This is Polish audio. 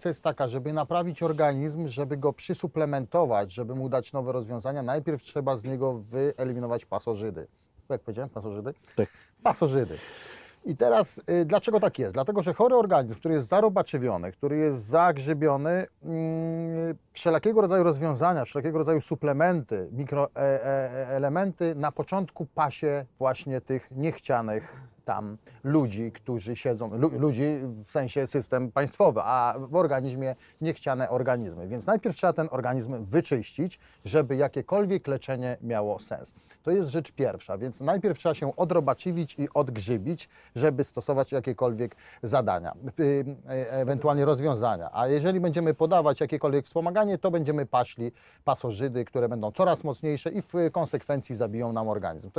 Praca jest taka, żeby naprawić organizm, żeby go przysuplementować, żeby mu dać nowe rozwiązania, najpierw trzeba z niego wyeliminować pasożydy. Tak jak powiedziałem, pasożydy? Tak. Pasożydy. I teraz y, dlaczego tak jest? Dlatego, że chory organizm, który jest zarobaczywiony, który jest zagrzybiony, y, mm, wszelkiego rodzaju rozwiązania, wszelkiego rodzaju suplementy, mikroelementy e, e, e, na początku pasie właśnie tych niechcianych tam ludzi, którzy siedzą, lu, ludzi w sensie system państwowy, a w organizmie niechciane organizmy. Więc najpierw trzeba ten organizm wyczyścić, żeby jakiekolwiek leczenie miało sens. To jest rzecz pierwsza, więc najpierw trzeba się odrobaciwić i odgrzybić, żeby stosować jakiekolwiek zadania, y, y, ewentualnie rozwiązania. A jeżeli będziemy podawać jakiekolwiek wspomaganie, to będziemy paśli pasożydy, które będą coraz mocniejsze i w konsekwencji zabiją nam organizm. To jest